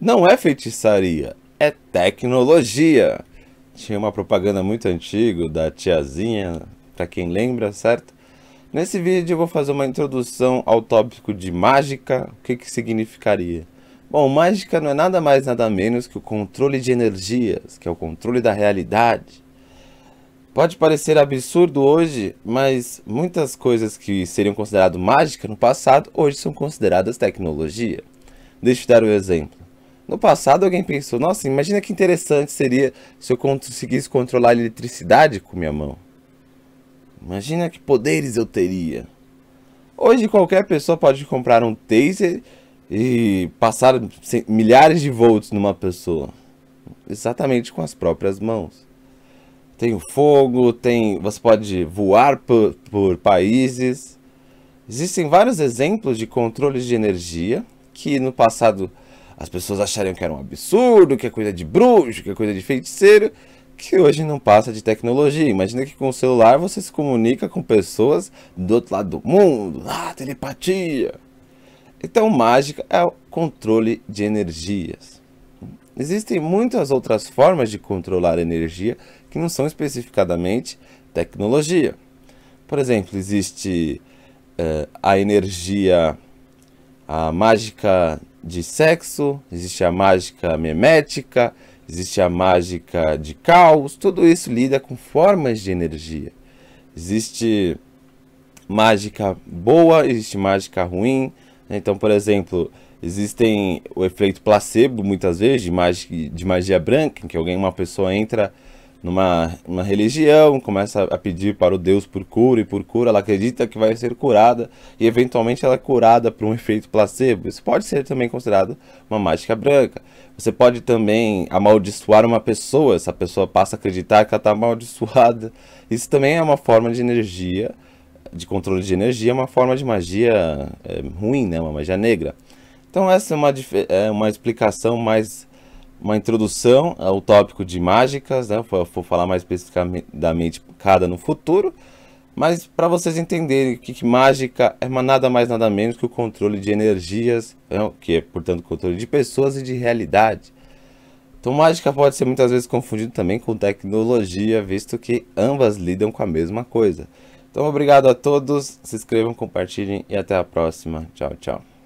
Não é feitiçaria, é tecnologia. Tinha uma propaganda muito antiga da tiazinha, para quem lembra, certo? Nesse vídeo eu vou fazer uma introdução ao tópico de mágica, o que, que significaria. Bom, mágica não é nada mais nada menos que o controle de energias, que é o controle da realidade. Pode parecer absurdo hoje, mas muitas coisas que seriam consideradas mágica no passado, hoje são consideradas tecnologia. Deixa eu dar um exemplo. No passado, alguém pensou: nossa, imagina que interessante seria se eu conseguisse controlar a eletricidade com minha mão. Imagina que poderes eu teria. Hoje, qualquer pessoa pode comprar um taser e passar milhares de volts numa pessoa, exatamente com as próprias mãos. Tem o fogo, tem você pode voar por, por países. Existem vários exemplos de controles de energia que no passado as pessoas achariam que era um absurdo, que é coisa de bruxo, que é coisa de feiticeiro, que hoje não passa de tecnologia. Imagina que com o celular você se comunica com pessoas do outro lado do mundo. Ah, telepatia! Então, mágica é o controle de energias. Existem muitas outras formas de controlar energia que não são especificadamente tecnologia. Por exemplo, existe uh, a energia, a mágica de sexo, existe a mágica memética, existe a mágica de caos, tudo isso lida com formas de energia. Existe mágica boa, existe mágica ruim. Né? Então, por exemplo, existem o efeito placebo, muitas vezes, de magia, de magia branca, em que alguém, uma pessoa entra numa, numa religião, começa a pedir para o Deus por cura e por cura, ela acredita que vai ser curada e eventualmente ela é curada por um efeito placebo. Isso pode ser também considerado uma mágica branca. Você pode também amaldiçoar uma pessoa, essa pessoa passa a acreditar que ela está amaldiçoada. Isso também é uma forma de energia, de controle de energia, uma forma de magia é, ruim, né? uma magia negra. Então essa é uma, é uma explicação mais uma introdução ao tópico de mágicas, né? Vou, vou falar mais especificamente cada no futuro, mas para vocês entenderem que, que, mágica é nada mais nada menos que o controle de energias, né? que é, portanto, controle de pessoas e de realidade. Então, mágica pode ser muitas vezes confundido também com tecnologia, visto que ambas lidam com a mesma coisa. Então, obrigado a todos, se inscrevam, compartilhem e até a próxima. Tchau, tchau.